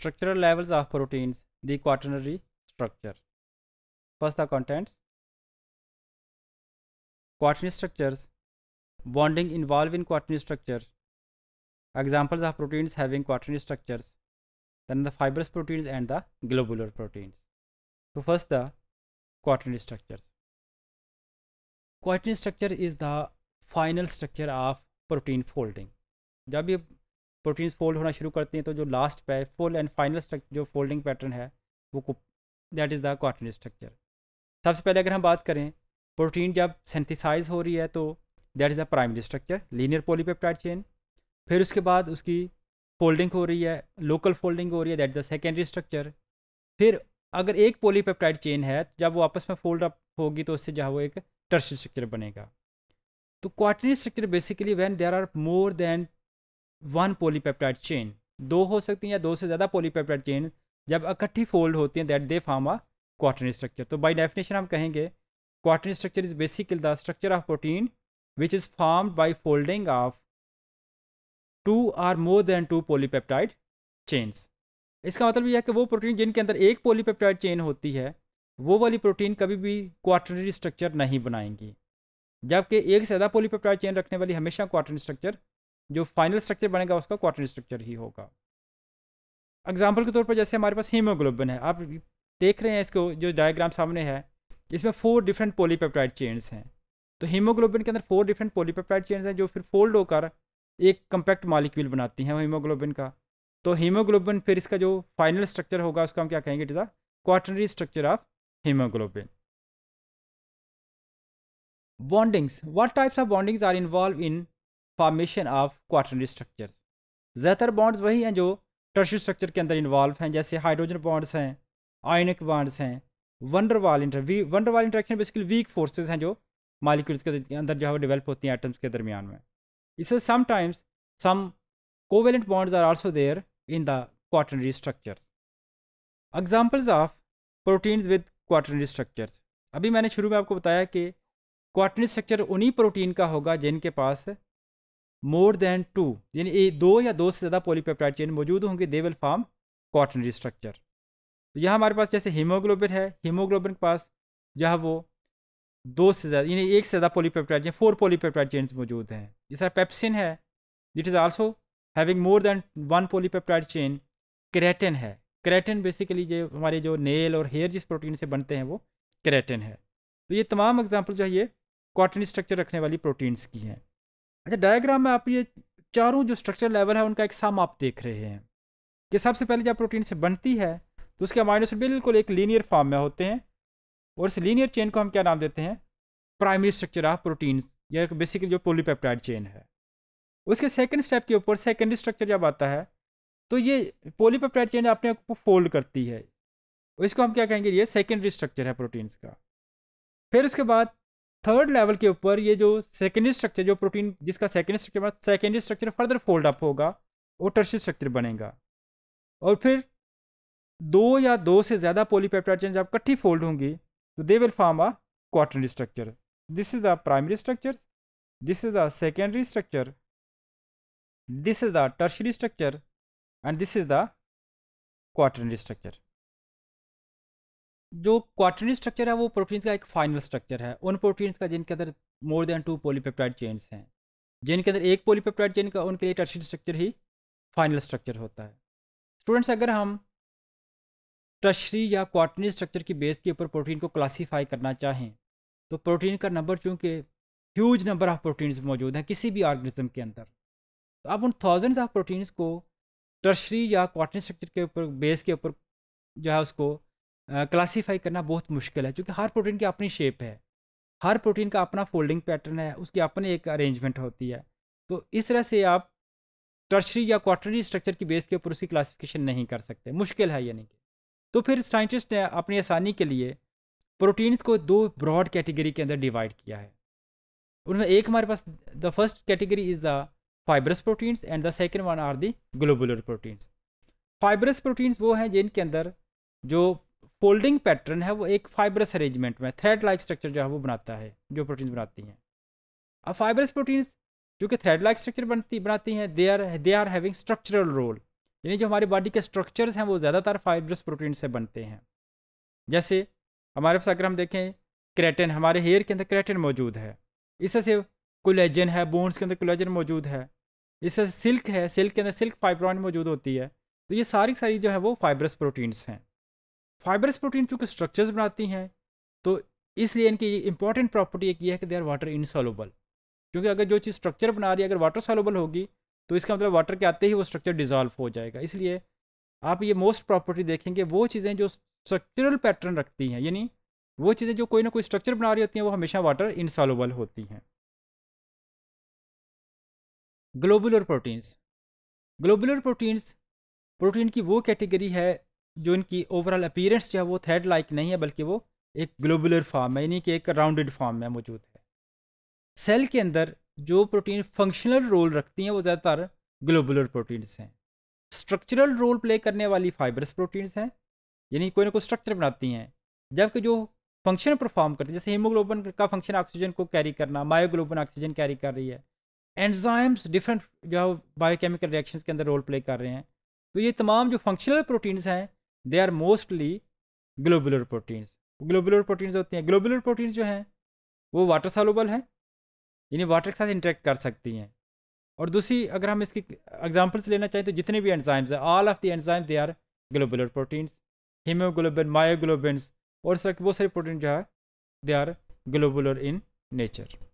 Structural levels of proteins, the quaternary structure. First the contents. Quaternary structures, bonding involved in quaternary structures, examples of proteins having quaternary structures, then the fibrous proteins and the globular proteins. So first the quaternary structures. Quaternary structure is the final structure of protein folding. जब ये proteins fold होना शुरू करते हैं तो जो last पे full and final structure जो फोल्डिंग पैटर्न है वो that is the cotton structure सबसे पहले अगर हम बात करें प्रोटीन जब सेंथिसाइज हो रही है तो that is the primary structure linear polypeptide chain फिर उसके बाद उसकी फोल्डिंग हो रही है लोकल फोल्डिंग हो रही है that is the secondary structure फिर अगर एक पोलीपेप्टाइड चेन है जब वो आपस में फोल्ड अप होगी तो उससे जो है वो एक टर्स स्ट्रक्चर बनेगा तो quaternary structure basically when there are more than one polypeptide chain दो हो सकती हैं या दो से ज़्यादा पोलीपेप्टाइड चेन जब इकट्ठी फोल्ड होती हैं दैट दे फॉर्म अ क्वार्टन स्ट्रक्चर तो बाई डेफिनेशन हम कहेंगे क्वार्टन structure is basically the structure of protein which is form by folding of two or more than two polypeptide chains इसका मतलब यह है कि वो प्रोटीन जिनके अंदर एक पोलीपेप्टाइड चेन होती है वो वाली प्रोटीन कभी भी क्वार्टनरी स्ट्रक्चर नहीं बनाएंगी जबकि एक से ज़्यादा पोलीपेप्टाइड चेन रखने वाली हमेशा क्वार्टन स्ट्रक्चर जो फाइनल स्ट्रक्चर बनेगा उसका क्वार्टर स्ट्रक्चर ही होगा एग्जाम्पल के तौर पर जैसे हमारे पास हीमोग्लोबिन है आप देख रहे हैं इसको जो डायग्राम सामने है इसमें फोर डिफरेंट पोलीपेप्टाइड चेन्स हैं तो हीमोग्लोबिन के अंदर फोर डिफरेंट पोलीपेप्टाइड चेन्स हैं जो फिर फोल्ड होकर एक कंपैक्ट मालिक्यूल बनाती हैं हीमोग्लोबिन का तो हीमोग्लोबिन फिर इसका जो फाइनल स्ट्रक्चर होगा उसका हम क्या कहेंगे it is a quaternary structure of haemoglobin bondings what types of bondings are involve in formation of quaternary structure ज़्यादातर बॉन्ड्स वही हैं जो टर्शरी स्ट्रक्चर के अंदर इन्वॉल्व हैं जैसे हाइड्रोजन बॉन्ड्स हैं आयनिक बॉन्ड्स हैं वंडर वाल इंटर वी van der Waals interaction basically weak forces हैं जो मालिक्यूल्स के अंदर जो है वो डेवलप होती हैं आइटम्स के दरमियान में इसे sometimes some covalent bonds are also there in the quaternary structures examples of proteins with quaternary structures अभी मैंने शुरू में आपको बताया कि क्वार्टनरी स्ट्रक्चर उन्हीं प्रोटीन का होगा जिनके पास मोर देन टू यानी दो या दो से ज़्यादा पॉलीपेप्टाइड चेन मौजूद होंगे they will form quaternary structure तो यहाँ हमारे पास जैसे हीमोग्लोबिन है हीमोग्लोबिन के पास जहाँ वो दो से ज़्यादा यानी एक से ज़्यादा polypeptide chain four polypeptide chains मौजूद हैं जिस तरह पेप्सिन है it is also having more than one polypeptide chain keratin है क्रेटिन बेसिकली जो हमारे जो नेल और हेयर जिस प्रोटीन से बनते हैं वो क्रेटिन है तो ये तमाम एग्जाम्पल जो है ये कॉटन स्ट्रक्चर रखने वाली प्रोटीन्स की हैं अच्छा डायग्राम में आप ये चारों जो स्ट्रक्चर लेवल है उनका एक सम आप देख रहे हैं कि सबसे पहले जब प्रोटीन से बनती है तो उसके अमाइनो बिल्कुल एक लीनियर फॉर्म में होते हैं और इस लीनियर चेन को हम क्या नाम देते हैं प्राइमरी स्ट्रक्चर ऑफ प्रोटीन्स या बेसिकली जो पोलीपेप्टाइड चेन है उसके सेकेंड स्टेप के ऊपर सेकेंडरी स्ट्रक्चर जब आता है तो ये पोलीपेप्टाइड चेन अपने आप को फोल्ड करती है इसको हम क्या कहेंगे ये सेकेंडरी स्ट्रक्चर है प्रोटीन्स का फिर उसके बाद थर्ड लेवल के ऊपर ये जो सेकेंडरी स्ट्रक्चर जो प्रोटीन जिसका सेकेंडरी स्ट्रक्चर बना secondary structure further fold up होगा और टर्शरी स्ट्रक्चर बनेगा और फिर दो या दो से ज़्यादा पोलीपेप्टाइड चेन जब इकट्ठी फोल्ड होंगी तो they will form a quaternary structure this is the primary structure this is the secondary structure this is the tertiary structure and this is the quaternary structure जो क्वार्टरनरी स्ट्रक्चर है वो proteins का एक final structure है उन proteins का जिनके अंदर more than two polypeptide chains हैं जिनके अंदर एक पोलीपेप्टाइड चेन का उनके लिए टर्शियरी स्ट्रक्चर ही फाइनल स्ट्रक्चर होता है स्टूडेंट्स अगर हम टर्शरी या क्वार्टरनरी स्ट्रक्चर की बेस के ऊपर प्रोटीन को क्लासीफाई करना चाहें तो प्रोटीन का नंबर चूँकि ह्यूज नंबर ऑफ प्रोटीन्स मौजूद हैं किसी भी ऑर्गेनिज्म के अंदर तो आप उन थाउजेंड्स ऑफ प्रोटीन्स को टर्शरी या क्वार्टरनरी स्ट्रक्चर के ऊपर बेस के ऊपर जो है उसको क्लासीफाई करना बहुत मुश्किल है क्योंकि हर प्रोटीन की अपनी शेप है हर प्रोटीन का अपना फोल्डिंग पैटर्न है उसकी अपनी एक अरेंजमेंट होती है तो इस तरह से आप टर्शरी या क्वार्टरी स्ट्रक्चर की बेस के ऊपर उसकी क्लासिफिकेशन नहीं कर सकते मुश्किल है यानी कि तो फिर साइंटिस्ट ने अपनी आसानी के लिए प्रोटीन्स को दो ब्रॉड कैटेगरी के अंदर डिवाइड किया है उनमें एक हमारे पास the first category is the fibrous proteins and the second one are the globular proteins fibrous proteins वो हैं जिनके अंदर जो फोल्डिंग पैटर्न है वो एक फाइबरस अरेंजमेंट में थ्रेड लाइक स्ट्रक्चर जो है वो बनाता है जो प्रोटीन्स बनाती हैं अब फाइबरस प्रोटीन्स जो कि थ्रेड लाइक स्ट्रक्चर बनती बनाती हैं they are they are having structural role यानी जो हमारी बॉडी के स्ट्रक्चर्स हैं वो ज़्यादातर फाइबरस प्रोटीन से बनते हैं जैसे हमारे पास अगर हम देखें क्रेटिन हमारे हेयर के अंदर क्रेटिन मौजूद है इससे सिर्फ कोलेजन है बोन्स के अंदर कोलेजन मौजूद है इससे सिल्क है सिल्क के अंदर सिल्क फाइब्रॉन मौजूद होती है तो ये सारी सारी जो है वो फाइबरस प्रोटीन्स हैं फाइबरस प्रोटीन चूँकि स्ट्रक्चर्स बनाती हैं तो इसलिए इनकी इंपॉर्टेंट प्रॉपर्टी एक ये है कि दे आर वाटर इनसॉलोबल क्योंकि अगर जो चीज़ स्ट्रक्चर बना रही है अगर वाटर सॉलोबल होगी तो इसका मतलब वाटर के आते ही वो स्ट्रक्चर डिजॉल्व हो जाएगा इसलिए आप ये मोस्ट प्रॉपर्टी देखेंगे वो चीज़ें जो स्ट्रक्चरल पैटर्न रखती हैं यानी वो चीज़ें जो कोई ना कोई स्ट्रक्चर बना रही होती हैं वो हमेशा वाटर इनसॉलोबल होती हैं globular proteins globular proteins protein की वो कैटेगरी है जो इनकी ओवरऑल अपीयरेंस जो है वो थ्रेड लाइक नहीं है बल्कि वो एक ग्लोबुलर फॉर्म है यानी कि एक राउंडेड फॉर्म में मौजूद है सेल के अंदर जो प्रोटीन फंक्शनल रोल रखती हैं वो ज़्यादातर ग्लोबुलर प्रोटीन्स हैं स्ट्रक्चरल रोल प्ले करने वाली फाइबरस प्रोटीन्स हैं यानी कोई ना कोई स्ट्रक्चर बनाती हैं जबकि जो फंक्शन परफॉर्म करती है जैसे हीमोग्लोबिन का फंक्शन ऑक्सीजन को कैरी करना मायोग्लोबिन ऑक्सीजन कैरी कर रही है एंजाइम्स डिफरेंट जो है बायोकेमिकल रिएक्शंस के अंदर रोल प्ले कर रहे हैं तो ये तमाम जो फंक्शनल प्रोटीन्स हैं they are mostly globular proteins globular proteins होती हैं ग्लोबुलर प्रोटीन्स जो हैं वो वाटर सालोबल हैं यानी वाटर के साथ इंटरेक्ट कर सकती हैं और दूसरी अगर हम इसकी एग्जाम्पल्स लेना चाहें तो जितने भी एंजाइम्स हैं all of the enzyme they are globular proteins haemoglobin myoglobin और इस तरह के बहुत सारे प्रोटीन जो है they are globular in nature